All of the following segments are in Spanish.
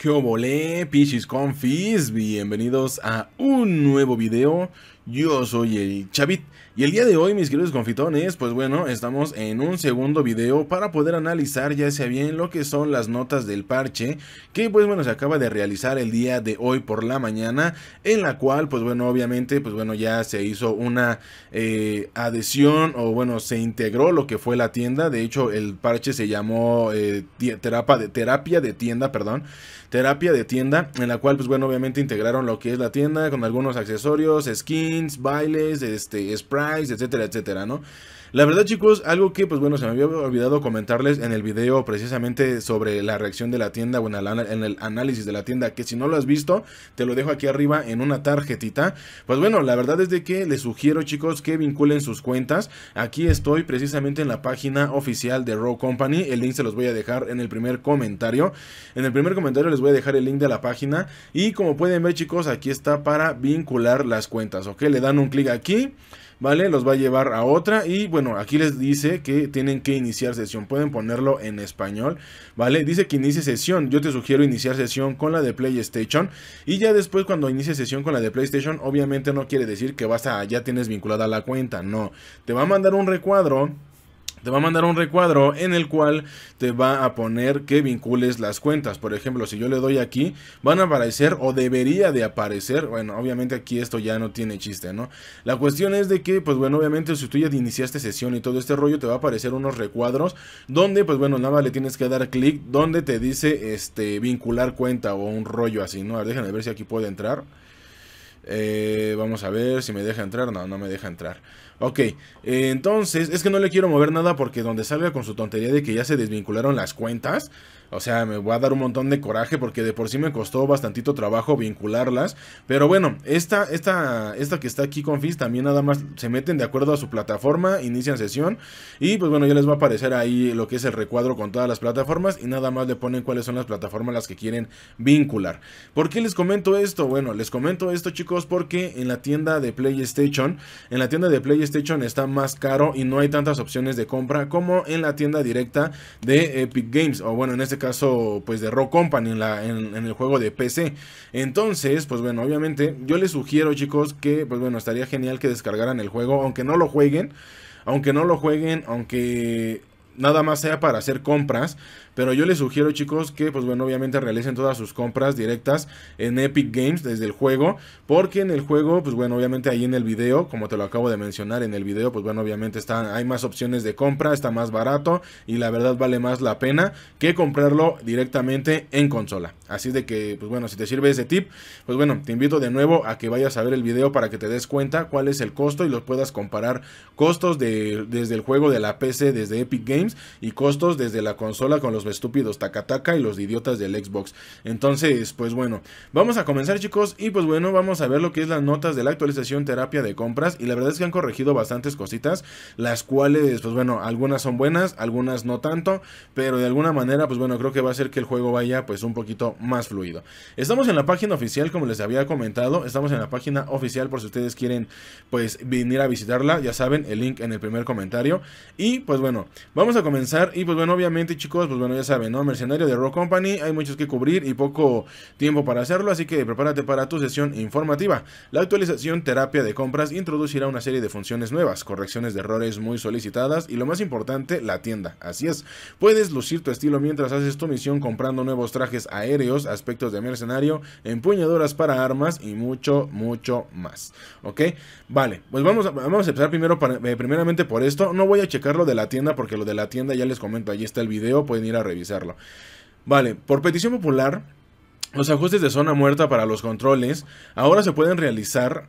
¿Qué obole, pichis confis? Bienvenidos a un nuevo video. Yo soy el Chavit y el día de hoy, mis queridos confitones, pues bueno, estamos en un segundo video para poder analizar ya sea bien lo que son las notas del parche que pues bueno se acaba de realizar el día de hoy por la mañana, en la cual pues bueno obviamente pues bueno ya se hizo una eh, adhesión o bueno se integró lo que fue la tienda, de hecho el parche se llamó de, eh, terapia de tienda, perdón terapia de tienda, en la cual, pues bueno, obviamente integraron lo que es la tienda con algunos accesorios, skins, bailes, este, sprites, etcétera, etcétera, ¿no? La verdad, chicos, algo que, pues bueno, se me había olvidado comentarles en el video precisamente sobre la reacción de la tienda, bueno, en el análisis de la tienda, que si no lo has visto, te lo dejo aquí arriba en una tarjetita. Pues bueno, la verdad es de que les sugiero, chicos, que vinculen sus cuentas. Aquí estoy precisamente en la página oficial de Raw Company. El link se los voy a dejar en el primer comentario. En el primer comentario les voy a dejar el link de la página. Y como pueden ver, chicos, aquí está para vincular las cuentas, ¿ok? Le dan un clic aquí. ¿vale? Los va a llevar a otra y bueno, aquí les dice que tienen que iniciar sesión, pueden ponerlo en español, ¿vale? Dice que inicie sesión, yo te sugiero iniciar sesión con la de PlayStation y ya después cuando inicie sesión con la de PlayStation, obviamente no quiere decir que vas a, ya tienes vinculada la cuenta, no, te va a mandar un recuadro te va a mandar un recuadro en el cual te va a poner que vincules las cuentas. Por ejemplo, si yo le doy aquí, van a aparecer o debería de aparecer. Bueno, obviamente aquí esto ya no tiene chiste, ¿no? La cuestión es de que, pues bueno, obviamente si tú ya iniciaste sesión y todo este rollo, te va a aparecer unos recuadros donde, pues bueno, nada le tienes que dar clic donde te dice, este, vincular cuenta o un rollo así, ¿no? A ver, ver si aquí puede entrar. Eh, vamos a ver si me deja entrar. No, no me deja entrar. Ok, eh, entonces es que no le quiero mover nada porque donde salga con su tontería de que ya se desvincularon las cuentas, o sea, me voy a dar un montón de coraje porque de por sí me costó bastantito trabajo vincularlas. Pero bueno, esta, esta, esta que está aquí con Fizz también nada más se meten de acuerdo a su plataforma, inician sesión. Y pues bueno, ya les va a aparecer ahí lo que es el recuadro con todas las plataformas. Y nada más le ponen cuáles son las plataformas las que quieren vincular. ¿Por qué les comento esto? Bueno, les comento esto chicos porque en la tienda de PlayStation, en la tienda de PlayStation está más caro y no hay tantas opciones de compra como en la tienda directa de Epic Games. O bueno, en este caso pues de Rock Company en, la, en, el juego de PC. Entonces, pues bueno, obviamente yo les sugiero chicos que pues bueno, estaría genial que descargaran el juego, aunque no lo jueguen, aunque no lo jueguen, aunque nada más sea para hacer compras, pero yo les sugiero, chicos, que pues bueno, obviamente realicen todas sus compras directas en Epic Games desde el juego. Porque en el juego, pues bueno, obviamente ahí en el video, como te lo acabo de mencionar en el video, pues bueno, obviamente hay más opciones de compra, está más barato y la verdad vale más la pena que comprarlo directamente en consola. Así de que, pues bueno, si te sirve ese tip, pues bueno, te invito de nuevo a que vayas a ver el video para que te des cuenta cuál es el costo y los puedas comparar costos de, desde el juego de la PC, desde Epic Games y costos desde la consola con los estúpidos Takataka y los idiotas del Xbox. Entonces, pues bueno, vamos a comenzar chicos y pues bueno, vamos a ver lo que es las notas de la actualización terapia de compras y la verdad es que han corregido bastantes cositas, las cuales pues bueno, algunas son buenas, algunas no tanto, pero de alguna manera pues bueno, creo que va a hacer que el juego vaya pues un poquito más fluido. Estamos en la página oficial como les había comentado, estamos en la página oficial por si ustedes quieren pues venir a visitarla, ya saben, el link en el primer comentario y pues bueno, vamos a comenzar y pues bueno, obviamente chicos, pues bueno, ya saben, ¿no? Mercenario de Rock Company, hay muchos que cubrir y poco tiempo para hacerlo, así que prepárate para tu sesión informativa. La actualización terapia de compras introducirá una serie de funciones nuevas, correcciones de errores muy solicitadas y lo más importante, la tienda. Así es, puedes lucir tu estilo mientras haces tu misión comprando nuevos trajes aéreos, aspectos de mercenario, empuñaduras para armas y mucho, mucho más. ¿Ok? Vale, pues vamos a, vamos a empezar primero, eh, primeramente por esto. No voy a checar lo de la tienda porque lo de la tienda ya les comento, allí está el video, pueden ir a revisarlo. Vale, por petición popular, los ajustes de zona muerta para los controles ahora se pueden realizar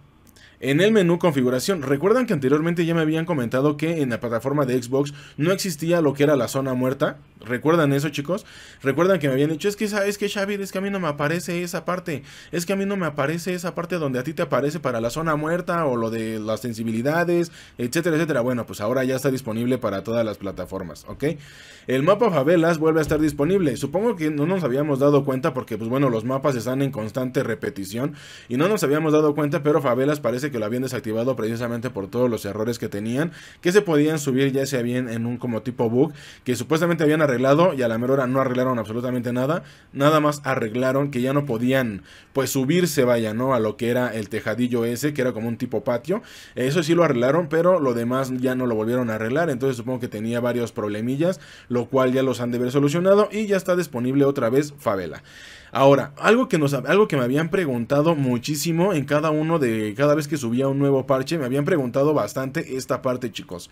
en el menú configuración, recuerdan que anteriormente ya me habían comentado que en la plataforma de Xbox no existía lo que era la zona muerta. ¿Recuerdan eso, chicos? Recuerdan que me habían dicho, es que, es que Xavi, es que a mí no me aparece esa parte. Es que a mí no me aparece esa parte donde a ti te aparece para la zona muerta o lo de las sensibilidades, etcétera, etcétera. Bueno, pues ahora ya está disponible para todas las plataformas, ¿ok? El mapa favelas vuelve a estar disponible. Supongo que no nos habíamos dado cuenta porque, pues bueno, los mapas están en constante repetición y no nos habíamos dado cuenta, pero favelas parece que lo habían desactivado precisamente por todos los errores que tenían, que se podían subir ya sea bien en un como tipo bug, que supuestamente habían arreglado y a la mera hora no arreglaron absolutamente nada, nada más arreglaron que ya no podían pues subirse, vaya, ¿no? A lo que era el tejadillo ese, que era como un tipo patio, eso sí lo arreglaron, pero lo demás ya no lo volvieron a arreglar, entonces supongo que tenía varios problemillas, lo cual ya los han de haber solucionado y ya está disponible otra vez Favela. Ahora, algo que, algo que me habían preguntado muchísimo en cada uno de, cada vez que subía un nuevo parche, me habían preguntado bastante esta parte, chicos.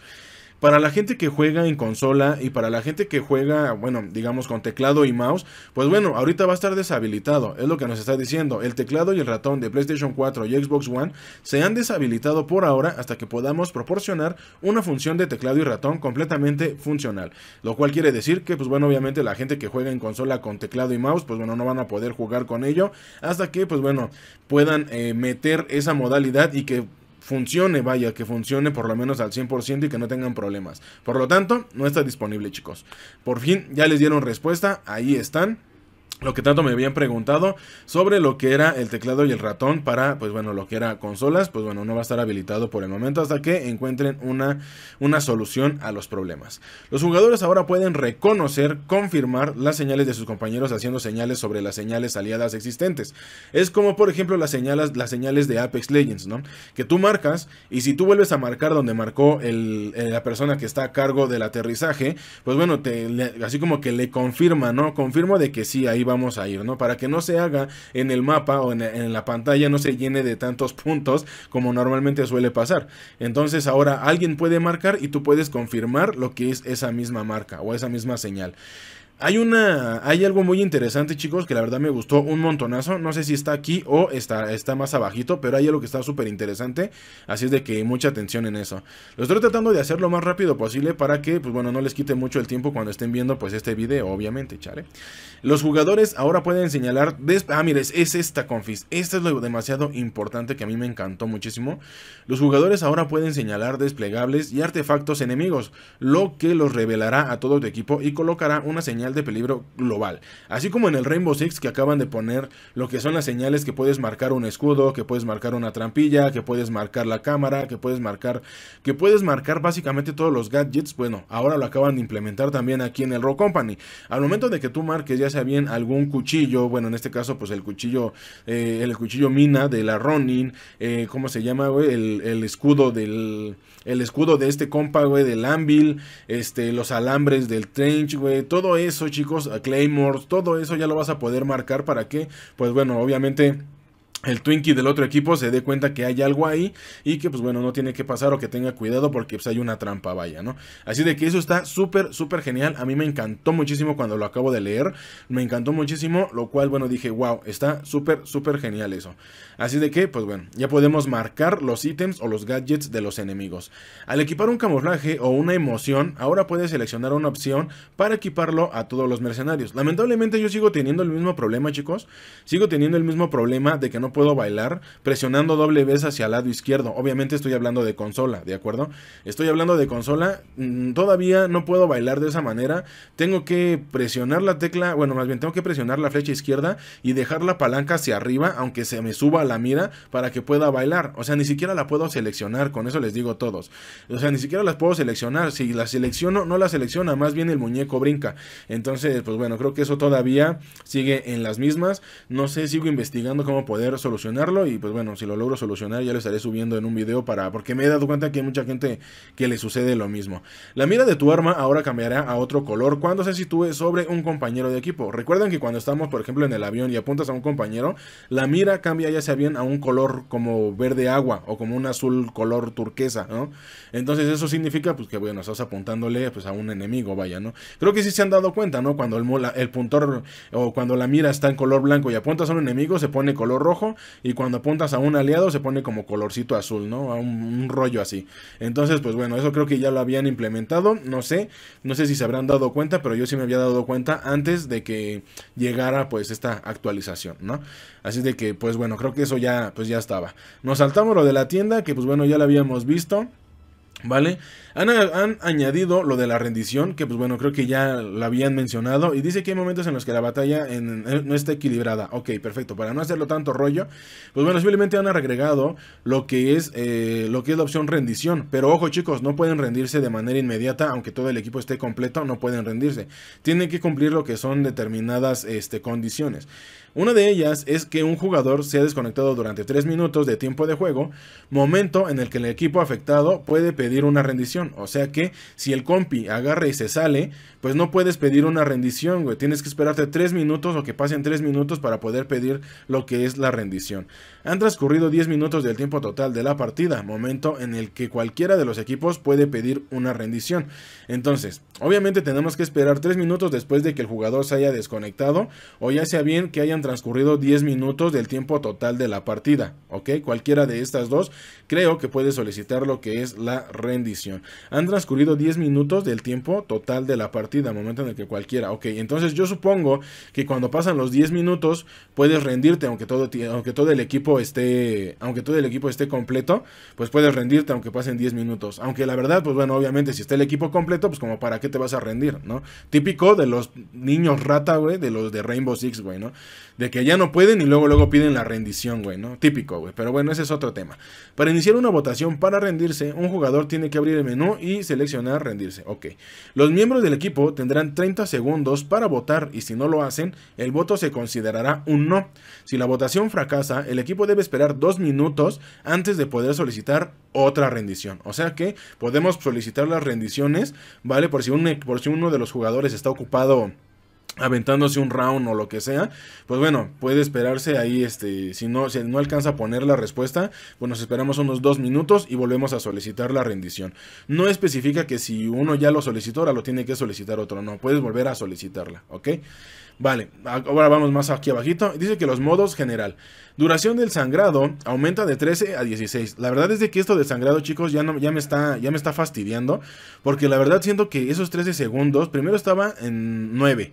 Para la gente que juega en consola y para la gente que juega, bueno, digamos con teclado y mouse, pues bueno, ahorita va a estar deshabilitado. Es lo que nos está diciendo. El teclado y el ratón de PlayStation 4 y Xbox One se han deshabilitado por ahora hasta que podamos proporcionar una función de teclado y ratón completamente funcional. Lo cual quiere decir que, pues bueno, obviamente la gente que juega en consola con teclado y mouse, pues bueno, no van a poder jugar con ello hasta que, pues bueno, puedan eh, meter esa modalidad y que funcione, vaya, que funcione por lo menos al 100% y que no tengan problemas. Por lo tanto, no está disponible, chicos. Por fin, ya les dieron respuesta, ahí están lo que tanto me habían preguntado sobre lo que era el teclado y el ratón para, pues bueno, lo que era consolas, pues bueno, no va a estar habilitado por el momento hasta que encuentren una, una solución a los problemas. Los jugadores ahora pueden reconocer, confirmar las señales de sus compañeros haciendo señales sobre las señales aliadas existentes. Es como, por ejemplo, las señales, las señales de Apex Legends, ¿no? Que tú marcas y si tú vuelves a marcar donde marcó eh, la persona que está a cargo del aterrizaje, pues bueno, así como que le confirma, ¿no? Confirmo de que sí, ahí va vamos a ir, ¿no? Para que no se haga en el mapa o en, la pantalla, no se llene de tantos puntos como normalmente suele pasar. Entonces ahora alguien puede marcar y tú puedes confirmar lo que es esa misma marca o esa misma señal. Hay una. Hay algo muy interesante, chicos, que la verdad me gustó un montonazo. No sé si está aquí o está, está más abajito, pero hay algo que está súper interesante. Así es de que mucha atención en eso. Lo estoy tratando de hacer lo más rápido posible para que, pues bueno, no les quite mucho el tiempo cuando estén viendo pues este video, obviamente, chale. Los jugadores ahora pueden señalar. Ah, mire, es esta confis. Esta es lo demasiado importante que a mí me encantó muchísimo. Los jugadores ahora pueden señalar desplegables y artefactos enemigos, lo que los revelará a todo tu equipo y colocará una señal de peligro global. Así como en el Rainbow Six que acaban de poner lo que son las señales que puedes marcar un escudo, que puedes marcar una trampilla, que puedes marcar la cámara, que puedes marcar, que puedes marcar básicamente todos los gadgets. Bueno, ahora lo acaban de implementar también aquí en el Rock Company. Al momento de que tú marques ya sea bien algún cuchillo, bueno, en este caso pues el cuchillo, eh, el cuchillo mina de la Ronin, eh, ¿cómo se llama, güey? El, escudo del, el escudo de este compa, güey, del Anvil, este, los alambres del Trench, güey, todo eso eso, chicos, Claymore, todo eso ya lo vas a poder marcar para qué pues bueno, obviamente el Twinkie del otro equipo se dé cuenta que hay algo ahí y que pues bueno, no tiene que pasar o que tenga cuidado porque pues hay una trampa, vaya, ¿no? Así de que eso está súper, súper genial. A mí me encantó muchísimo cuando lo acabo de leer. Me encantó muchísimo, lo cual bueno, dije, wow, está súper, súper genial eso. Así de que pues bueno, ya podemos marcar los ítems o los gadgets de los enemigos. Al equipar un camuflaje o una emoción, ahora puedes seleccionar una opción para equiparlo a todos los mercenarios. Lamentablemente yo sigo teniendo el mismo problema, chicos. Sigo teniendo el mismo problema de que no puedo bailar, presionando doble vez hacia el lado izquierdo. Obviamente estoy hablando de consola, ¿de acuerdo? Estoy hablando de consola, mm, todavía no puedo bailar de esa manera. Tengo que presionar la tecla, bueno, más bien tengo que presionar la flecha izquierda y dejar la palanca hacia arriba, aunque se me suba la mira, para que pueda bailar. O sea, ni siquiera la puedo seleccionar, con eso les digo todos. O sea, ni siquiera las puedo seleccionar. Si la selecciono, no la selecciona, más bien el muñeco brinca. Entonces, pues bueno, creo que eso todavía sigue en las mismas. No sé, sigo investigando cómo poder solucionarlo y pues bueno, si lo logro solucionar ya lo estaré subiendo en un video para... Porque me he dado cuenta que hay mucha gente que le sucede lo mismo. La mira de tu arma ahora cambiará a otro color cuando se sitúe sobre un compañero de equipo. Recuerden que cuando estamos, por ejemplo, en el avión y apuntas a un compañero, la mira cambia ya sea bien a un color como verde agua o como un azul color turquesa, ¿no? Entonces eso significa pues que bueno, estás apuntándole pues a un enemigo, vaya, ¿no? Creo que sí se han dado cuenta, ¿no? Cuando el, el puntor o cuando la mira está en color blanco y apuntas a un enemigo se pone color rojo y cuando apuntas a un aliado se pone como colorcito azul, ¿no? A un, rollo así. Entonces, pues bueno, eso creo que ya lo habían implementado, no sé, no sé si se habrán dado cuenta, pero yo sí me había dado cuenta antes de que llegara pues esta actualización, ¿no? Así de que, pues bueno, creo que eso ya, pues ya estaba. Nos saltamos lo de la tienda, que pues bueno, ya lo habíamos visto. ¿Vale? Han, añadido lo de la rendición, que pues bueno, creo que ya la habían mencionado, y dice que hay momentos en los que la batalla eh, no está equilibrada. Ok, perfecto, para no hacerlo tanto rollo, pues bueno, simplemente han agregado lo que es, eh, lo que es la opción rendición. Pero ojo chicos, no pueden rendirse de manera inmediata, aunque todo el equipo esté completo, no pueden rendirse. Tienen que cumplir lo que son determinadas este, condiciones. Una de ellas es que un jugador se ha desconectado durante 3 minutos de tiempo de juego, momento en el que el equipo afectado puede pedir una rendición. O sea que si el compi agarra y se sale, pues no puedes pedir una rendición, güey. Tienes que esperarte 3 minutos o que pasen 3 minutos para poder pedir lo que es la rendición. Han transcurrido 10 minutos del tiempo total de la partida, momento en el que cualquiera de los equipos puede pedir una rendición. Entonces, obviamente tenemos que esperar 3 minutos después de que el jugador se haya desconectado o ya sea bien que hayan transcurrido 10 minutos del tiempo total de la partida, ¿ok? Cualquiera de estas dos creo que puede solicitar lo que es la rendición. Han transcurrido 10 minutos del tiempo total de la partida, momento en el que cualquiera, ok, entonces yo supongo que cuando pasan los 10 minutos puedes rendirte aunque todo, aunque todo el equipo esté, aunque todo el equipo esté completo, pues puedes rendirte aunque pasen 10 minutos, aunque la verdad, pues bueno, obviamente si está el equipo completo, pues como para qué te vas a rendir, ¿no? Típico de los niños rata, güey, de los de Rainbow Six, güey, ¿no? de que ya no pueden y luego luego piden la rendición, güey, ¿no? Típico, güey, pero bueno, ese es otro tema. Para iniciar una votación para rendirse, un jugador tiene que abrir el menú y seleccionar rendirse, ok. Los miembros del equipo tendrán 30 segundos para votar y si no lo hacen, el voto se considerará un no. Si la votación fracasa, el equipo debe esperar dos minutos antes de poder solicitar otra rendición. O sea que podemos solicitar las rendiciones, ¿vale? Por si, un, por si uno de los jugadores está ocupado aventándose un round o lo que sea, pues bueno, puede esperarse ahí, este, si no, si no alcanza a poner la respuesta, pues nos esperamos unos dos minutos y volvemos a solicitar la rendición. No especifica que si uno ya lo solicitó, ahora lo tiene que solicitar otro, no, puedes volver a solicitarla, ¿ok? Vale, ahora vamos más aquí abajito. Dice que los modos general. Duración del sangrado aumenta de 13 a 16. La verdad es de que esto de sangrado, chicos, ya, no, ya, me está, ya me está fastidiando. Porque la verdad siento que esos 13 segundos, primero estaba en 9.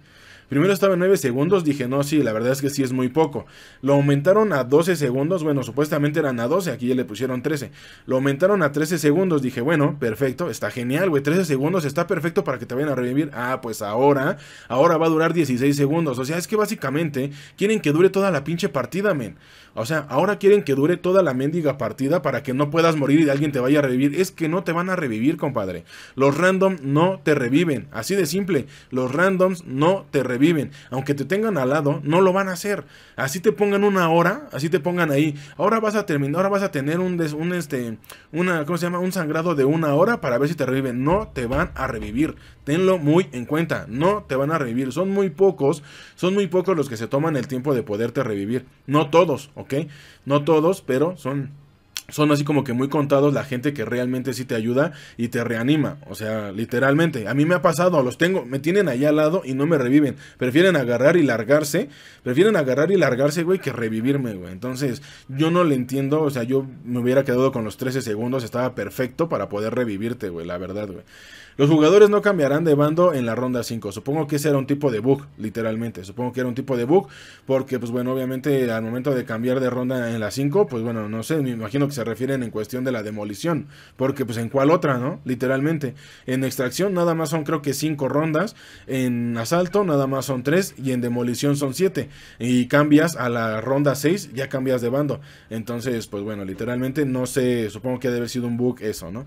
Primero estaba en 9 segundos, dije, no, sí, la verdad es que sí es muy poco. Lo aumentaron a 12 segundos, bueno, supuestamente eran a 12, aquí ya le pusieron 13. Lo aumentaron a 13 segundos, dije, bueno, perfecto, está genial, güey, 13 segundos está perfecto para que te vayan a revivir. Ah, pues ahora, ahora va a durar 16 segundos. O sea, es que básicamente quieren que dure toda la pinche partida, men. O sea, ahora quieren que dure toda la mendiga partida para que no puedas morir y alguien te vaya a revivir. Es que no te van a revivir, compadre. Los random no te reviven. Así de simple. Los randoms no te reviven. Aunque te tengan al lado, no lo van a hacer. Así te pongan una hora, así te pongan ahí. Ahora vas a terminar, ahora vas a tener un, un este, una, ¿cómo se llama? Un sangrado de una hora para ver si te reviven. No te van a revivir. Tenlo muy en cuenta. No te van a revivir. Son muy pocos, son muy pocos los que se toman el tiempo de poderte revivir. No todos, ¿ok? No todos, pero son son así como que muy contados la gente que realmente sí te ayuda y te reanima. O sea, literalmente. A mí me ha pasado, los tengo, me tienen allá al lado y no me reviven. Prefieren agarrar y largarse. Prefieren agarrar y largarse, güey, que revivirme, güey. Entonces, yo no le entiendo. O sea, yo me hubiera quedado con los 13 segundos. Estaba perfecto para poder revivirte, güey, la verdad, güey. Los jugadores no cambiarán de bando en la ronda 5. Supongo que ese era un tipo de bug, literalmente. Supongo que era un tipo de bug, porque, pues bueno, obviamente al momento de cambiar de ronda en la 5, pues bueno, no sé, me imagino que se refieren en cuestión de la demolición, porque pues en cuál otra, ¿no? Literalmente. En extracción nada más son creo que 5 rondas, en asalto nada más son 3 y en demolición son 7. Y cambias a la ronda 6, ya cambias de bando. Entonces, pues bueno, literalmente no sé, supongo que debe haber sido un bug eso, ¿no?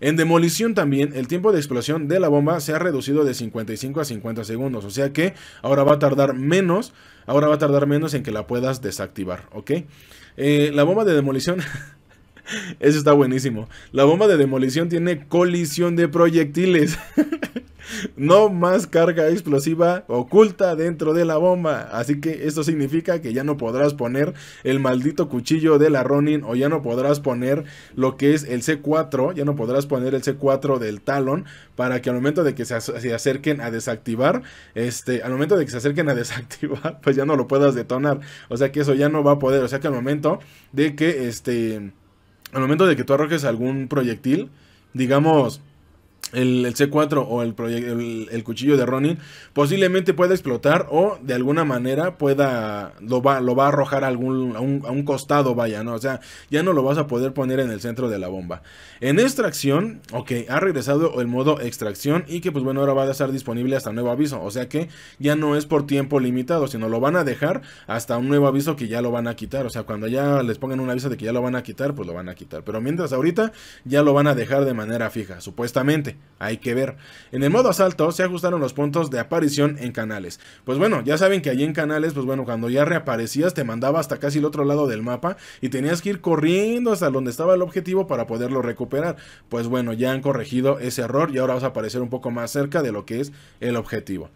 En demolición también, el tiempo de de la bomba se ha reducido de 55 a 50 segundos. O sea que ahora va a tardar menos. Ahora va a tardar menos en que la puedas desactivar. ¿Ok? Eh, la bomba de demolición. Eso está buenísimo. La bomba de demolición tiene colisión de proyectiles. No más carga explosiva oculta dentro de la bomba. Así que esto significa que ya no podrás poner el maldito cuchillo de la Ronin o ya no podrás poner lo que es el C4. Ya no podrás poner el C4 del Talon para que al momento de que se, acerquen a desactivar, este, al momento de que se acerquen a desactivar, pues ya no lo puedas detonar. O sea que eso ya no va a poder. O sea que al momento de que este, al momento de que tú arrojes algún proyectil, digamos el, C4 o el, el, el, cuchillo de Ronin posiblemente pueda explotar o de alguna manera pueda lo va, a arrojar a, algún, un, costado, vaya, ¿no? O sea, ya no lo vas a poder poner en el centro de la bomba. En extracción, ok, ha regresado el modo extracción y que pues bueno, ahora va a estar disponible hasta nuevo aviso. O sea que ya no es por tiempo limitado, sino lo van a dejar hasta un nuevo aviso que ya lo van a quitar. O sea, cuando ya les pongan un aviso de que ya lo van a quitar, pues lo van a quitar. Pero mientras ahorita ya lo van a dejar de manera fija, supuestamente hay que ver. En el modo asalto se ajustaron los puntos de aparición en canales. Pues bueno, ya saben que allí en canales, pues bueno, cuando ya reaparecías te mandaba hasta casi el otro lado del mapa y tenías que ir corriendo hasta donde estaba el objetivo para poderlo recuperar. Pues bueno, ya han corregido ese error y ahora vas a aparecer un poco más cerca de lo que es el objetivo.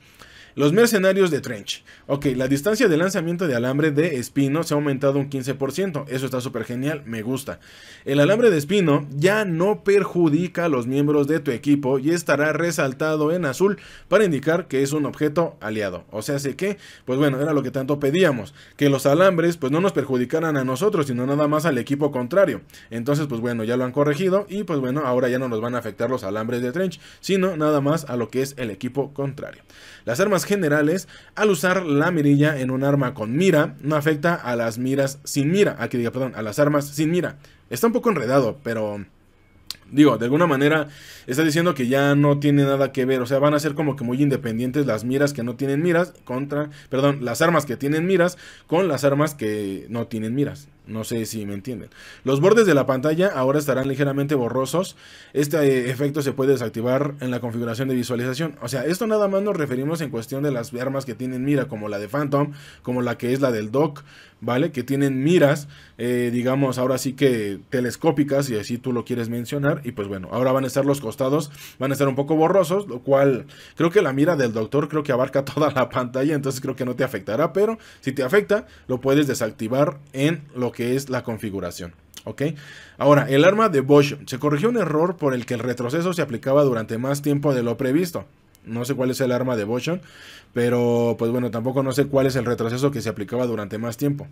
Los mercenarios de Trench. Ok, la distancia de lanzamiento de alambre de espino se ha aumentado un 15%. Eso está súper genial, me gusta. El alambre de espino ya no perjudica a los miembros de tu equipo y estará resaltado en azul para indicar que es un objeto aliado. O sea, sé que, pues bueno, era lo que tanto pedíamos. Que los alambres pues no nos perjudicaran a nosotros, sino nada más al equipo contrario. Entonces, pues bueno, ya lo han corregido y pues bueno, ahora ya no nos van a afectar los alambres de Trench, sino nada más a lo que es el equipo contrario. Las armas generales, al usar la mirilla en un arma con mira, no afecta a las miras sin mira. Aquí diga, perdón, a las armas sin mira. Está un poco enredado, pero Digo, de alguna manera está diciendo que ya no tiene nada que ver. O sea, van a ser como que muy independientes las miras que no tienen miras contra, perdón, las armas que tienen miras con las armas que no tienen miras. No sé si me entienden. Los bordes de la pantalla ahora estarán ligeramente borrosos. Este eh, efecto se puede desactivar en la configuración de visualización. O sea, esto nada más nos referimos en cuestión de las armas que tienen mira, como la de Phantom, como la que es la del Doc, ¿vale? Que tienen miras, eh, digamos, ahora sí que telescópicas, y así tú lo quieres mencionar. Y pues bueno, ahora van a estar los costados, van a estar un poco borrosos, lo cual creo que la mira del doctor creo que abarca toda la pantalla, entonces creo que no te afectará, pero si te afecta, lo puedes desactivar en lo que es la configuración. ¿ok? Ahora, el arma de Bosch se corrigió un error por el que el retroceso se aplicaba durante más tiempo de lo previsto. No sé cuál es el arma de Boschon, pero pues bueno, tampoco no sé cuál es el retroceso que se aplicaba durante más tiempo.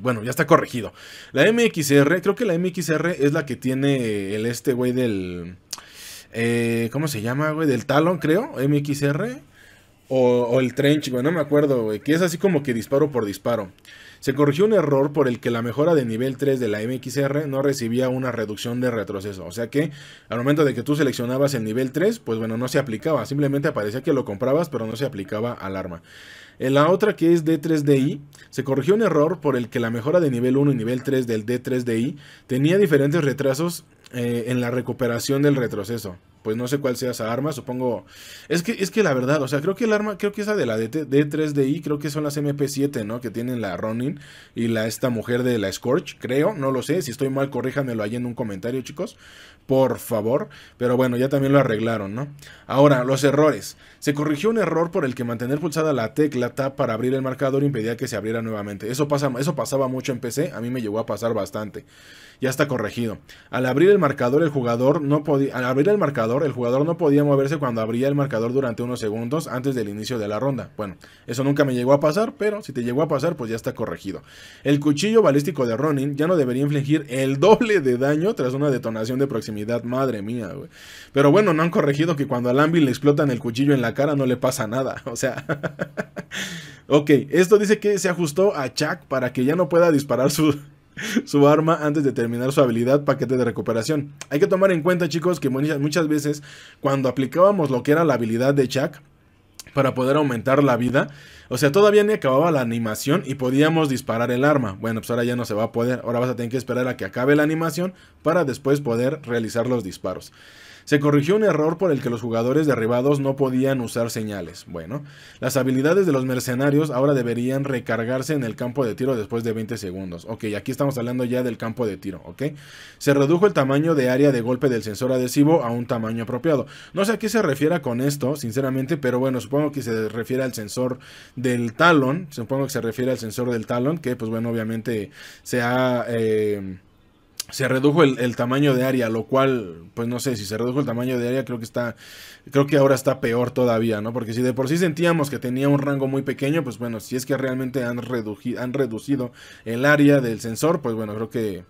Bueno, ya está corregido. La MXR, creo que la MXR es la que tiene el este güey del... Eh, ¿Cómo se llama, güey? Del talón, creo. MXR. O, o el trench, güey. No me acuerdo, güey. Que es así como que disparo por disparo. Se corrigió un error por el que la mejora de nivel 3 de la MXR no recibía una reducción de retroceso. O sea que al momento de que tú seleccionabas el nivel 3, pues bueno, no se aplicaba. Simplemente aparecía que lo comprabas, pero no se aplicaba al arma. En la otra que es D3DI, se corrigió un error por el que la mejora de nivel 1 y nivel 3 del D3DI tenía diferentes retrasos eh, en la recuperación del retroceso pues no sé cuál sea esa arma, supongo. Es que, es que la verdad, o sea, creo que el arma, creo que esa de la D3DI, creo que son las MP7, ¿no? Que tienen la Ronin y la esta mujer de la Scorch, creo, no lo sé. Si estoy mal, corríjanmelo ahí en un comentario, chicos. Por favor. Pero bueno, ya también lo arreglaron, ¿no? Ahora, los errores. Se corrigió un error por el que mantener pulsada la tecla TAP para abrir el marcador impedía que se abriera nuevamente. Eso, pasa, eso pasaba mucho en PC, a mí me llegó a pasar bastante ya está corregido. Al abrir el marcador, el jugador no podía. Al abrir el marcador, el jugador no podía moverse cuando abría el marcador durante unos segundos antes del inicio de la ronda. Bueno, eso nunca me llegó a pasar, pero si te llegó a pasar, pues ya está corregido. El cuchillo balístico de Ronin ya no debería infligir el doble de daño tras una detonación de proximidad. Madre mía, güey. Pero bueno, no han corregido que cuando al Ambi le explotan el cuchillo en la cara no le pasa nada. O sea. ok, esto dice que se ajustó a Chuck para que ya no pueda disparar su su arma antes de terminar su habilidad paquete de recuperación. Hay que tomar en cuenta, chicos, que muchas veces cuando aplicábamos lo que era la habilidad de Chuck para poder aumentar la vida, o sea, todavía ni acababa la animación y podíamos disparar el arma. Bueno, pues ahora ya no se va a poder, ahora vas a tener que esperar a que acabe la animación para después poder realizar los disparos. Se corrigió un error por el que los jugadores derribados no podían usar señales. Bueno, las habilidades de los mercenarios ahora deberían recargarse en el campo de tiro después de 20 segundos. Ok, aquí estamos hablando ya del campo de tiro, ¿ok? Se redujo el tamaño de área de golpe del sensor adhesivo a un tamaño apropiado. No sé a qué se refiera con esto, sinceramente, pero bueno, supongo que se refiere al sensor del talón. Supongo que se refiere al sensor del talón, que pues bueno, obviamente se ha... Eh, se redujo el, tamaño de área, lo cual, pues no sé, si se redujo el tamaño de área, creo que está, creo que ahora está peor todavía, ¿no? Porque si de por sí sentíamos que tenía un rango muy pequeño, pues bueno, si es que realmente han, reducido, han reducido el área del sensor, pues bueno, creo que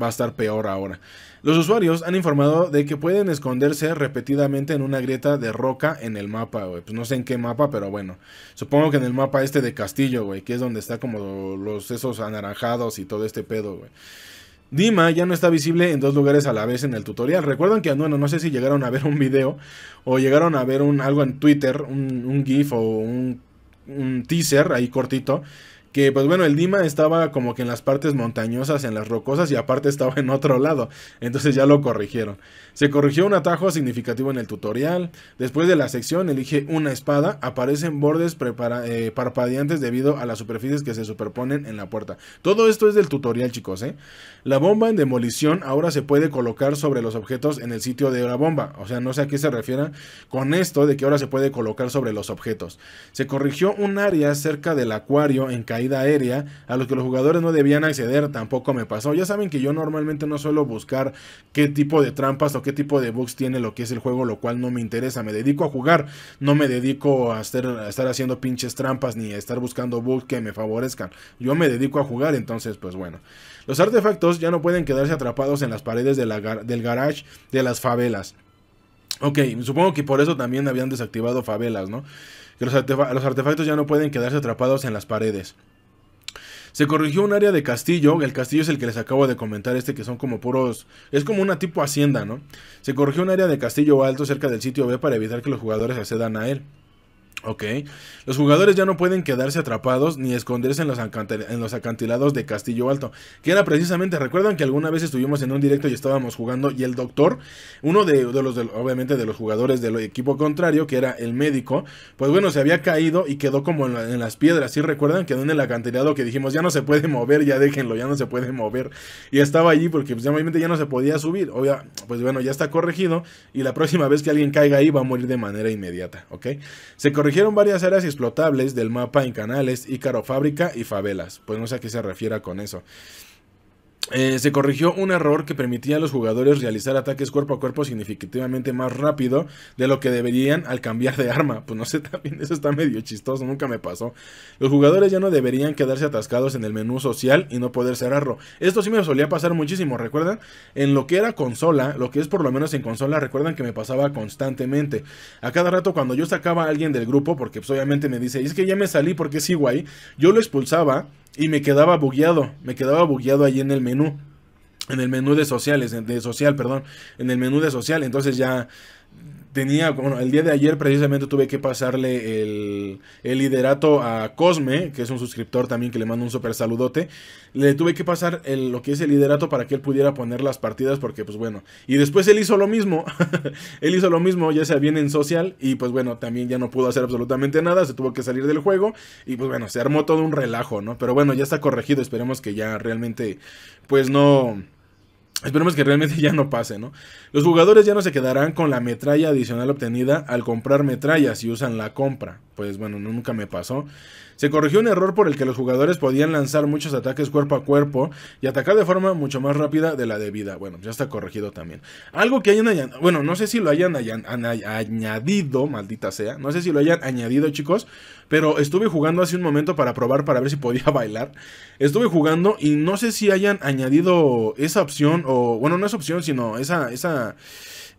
va a estar peor ahora. Los usuarios han informado de que pueden esconderse repetidamente en una grieta de roca en el mapa, güey. Pues no sé en qué mapa, pero bueno. Supongo que en el mapa este de castillo, güey, que es donde está como los esos anaranjados y todo este pedo, güey. Dima ya no está visible en dos lugares a la vez en el tutorial. Recuerdan que, bueno, no sé si llegaron a ver un video o llegaron a ver un, algo en Twitter, un, GIF o un, un teaser ahí cortito que pues bueno, el Dima estaba como que en las partes montañosas, en las rocosas y aparte estaba en otro lado. Entonces ya lo corrigieron. Se corrigió un atajo significativo en el tutorial. Después de la sección elige una espada. Aparecen bordes eh, parpadeantes debido a las superficies que se superponen en la puerta. Todo esto es del tutorial chicos. ¿eh? La bomba en demolición ahora se puede colocar sobre los objetos en el sitio de la bomba. O sea, no sé a qué se refiere con esto de que ahora se puede colocar sobre los objetos. Se corrigió un área cerca del acuario en aérea a los que los jugadores no debían acceder tampoco me pasó. Ya saben que yo normalmente no suelo buscar qué tipo de trampas o qué tipo de bugs tiene lo que es el juego, lo cual no me interesa. Me dedico a jugar, no me dedico a, estar haciendo pinches trampas ni a estar buscando bugs que me favorezcan. Yo me dedico a jugar, entonces pues bueno. Los artefactos ya no pueden quedarse atrapados en las paredes de del garage de las favelas. Ok, supongo que por eso también habían desactivado favelas, ¿no? Que los, artefactos ya no pueden quedarse atrapados en las paredes. Se corrigió un área de castillo. El castillo es el que les acabo de comentar, este que son como puros. Es como una tipo hacienda, ¿no? Se corrigió un área de castillo alto cerca del sitio B para evitar que los jugadores accedan a él. Ok. Los jugadores ya no pueden quedarse atrapados ni esconderse en los, acantilados de Castillo Alto. Que era precisamente, recuerdan que alguna vez estuvimos en un directo y estábamos jugando y el doctor, uno de, los, obviamente de los jugadores del equipo contrario, que era el médico, pues bueno, se había caído y quedó como en, las piedras. ¿Sí recuerdan? Quedó en el acantilado que dijimos, ya no se puede mover, ya déjenlo, ya no se puede mover. Y estaba allí porque pues, obviamente ya no se podía subir. Obvia, pues bueno, ya está corregido y la próxima vez que alguien caiga ahí va a morir de manera inmediata. Ok. Se corrigió surgieron varias áreas explotables del mapa en canales, Ícaro Fábrica y favelas. Pues no sé a qué se refiera con eso. Eh, se corrigió un error que permitía a los jugadores realizar ataques cuerpo a cuerpo significativamente más rápido de lo que deberían al cambiar de arma. Pues no sé, también eso está medio chistoso, nunca me pasó. Los jugadores ya no deberían quedarse atascados en el menú social y no poder cerrarlo. Esto sí me solía pasar muchísimo, ¿recuerdan? En lo que era consola, lo que es por lo menos en consola, recuerdan que me pasaba constantemente. A cada rato cuando yo sacaba a alguien del grupo, porque pues, obviamente me dice, es que ya me salí porque es ahí, yo lo expulsaba y me quedaba bugueado, me quedaba bugueado ahí en el menú. En el menú de sociales, de social, perdón. En el menú de social. Entonces ya tenía, bueno, el día de ayer precisamente tuve que pasarle el, el, liderato a Cosme, que es un suscriptor también que le mando un super saludote. Le tuve que pasar el, lo que es el liderato para que él pudiera poner las partidas, porque pues bueno. Y después él hizo lo mismo, él hizo lo mismo, ya sea bien en social, y pues bueno, también ya no pudo hacer absolutamente nada, se tuvo que salir del juego, y pues bueno, se armó todo un relajo, ¿no? Pero bueno, ya está corregido, esperemos que ya realmente, pues no Esperemos que realmente ya no pase, ¿no? Los jugadores ya no se quedarán con la metralla adicional obtenida al comprar metrallas y usan la compra. Pues bueno, nunca me pasó. Se corrigió un error por el que los jugadores podían lanzar muchos ataques cuerpo a cuerpo y atacar de forma mucho más rápida de la debida. Bueno, ya está corregido también. Algo que hayan añadido, bueno, no sé si lo hayan añadido, maldita sea, no sé si lo hayan añadido chicos, pero estuve jugando hace un momento para probar, para ver si podía bailar. Estuve jugando y no sé si hayan añadido esa opción o, bueno, no es opción, sino esa, esa,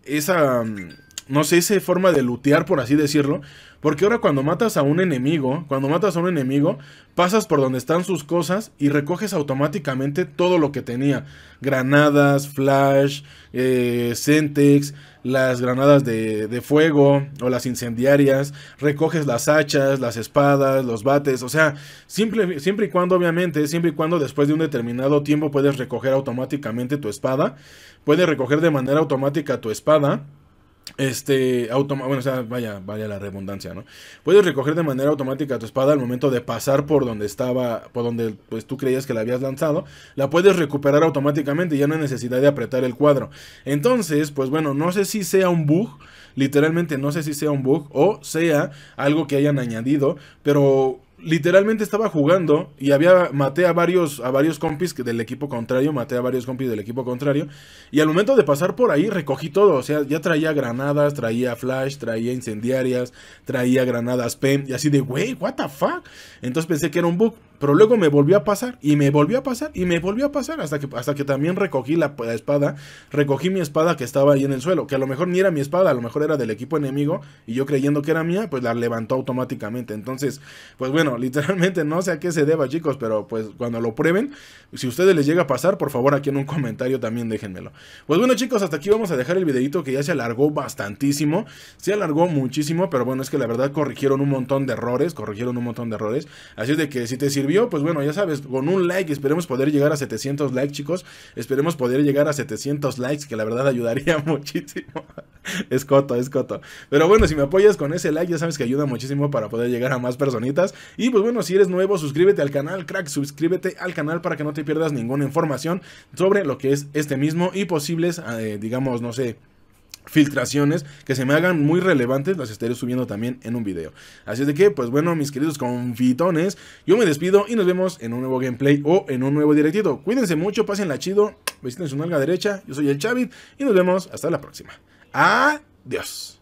esa... Mm, no sé, esa forma de lutear, por así decirlo. Porque ahora cuando matas a un enemigo, cuando matas a un enemigo, pasas por donde están sus cosas y recoges automáticamente todo lo que tenía. Granadas, flash, eh, las granadas de, fuego o las incendiarias. Recoges las hachas, las espadas, los bates. O sea, siempre y cuando, obviamente, siempre y cuando después de un determinado tiempo puedes recoger automáticamente tu espada. Puedes recoger de manera automática tu espada este, bueno, o sea, vaya, vaya la redundancia, ¿no? Puedes recoger de manera automática tu espada al momento de pasar por donde estaba, por donde pues tú creías que la habías lanzado, la puedes recuperar automáticamente, ya no hay necesidad de apretar el cuadro. Entonces, pues bueno, no sé si sea un bug, literalmente no sé si sea un bug o sea algo que hayan añadido, pero literalmente estaba jugando y había maté a varios a varios compis del equipo contrario, maté a varios compis del equipo contrario y al momento de pasar por ahí recogí todo, o sea, ya traía granadas, traía flash, traía incendiarias, traía granadas pen y así de, "Güey, what the fuck?" Entonces pensé que era un bug, pero luego me volvió a pasar y me volvió a pasar y me volvió a pasar hasta que, hasta que también recogí la, espada, recogí mi espada que estaba ahí en el suelo, que a lo mejor ni era mi espada, a lo mejor era del equipo enemigo y yo creyendo que era mía, pues la levantó automáticamente. Entonces, pues bueno, literalmente no sé a qué se deba chicos, pero pues cuando lo prueben, si a ustedes les llega a pasar, por favor aquí en un comentario también déjenmelo. Pues bueno chicos, hasta aquí vamos a dejar el videito que ya se alargó bastantísimo, se alargó muchísimo, pero bueno, es que la verdad corrigieron un montón de errores, corrigieron un montón de errores, así es de que si te sirve pues bueno, ya sabes, con un like esperemos poder llegar a 700 likes, chicos. Esperemos poder llegar a 700 likes, que la verdad ayudaría muchísimo. es coto, es coto. Pero bueno, si me apoyas con ese like, ya sabes que ayuda muchísimo para poder llegar a más personitas. Y pues bueno, si eres nuevo, suscríbete al canal, crack, suscríbete al canal para que no te pierdas ninguna información sobre lo que es este mismo y posibles, eh, digamos, no sé, filtraciones que se me hagan muy relevantes, las estaré subiendo también en un video. Así es de que, pues bueno, mis queridos confitones, yo me despido y nos vemos en un nuevo gameplay o en un nuevo directito. Cuídense mucho, la chido, visiten su nalga derecha, yo soy el Chavit y nos vemos hasta la próxima. Adiós.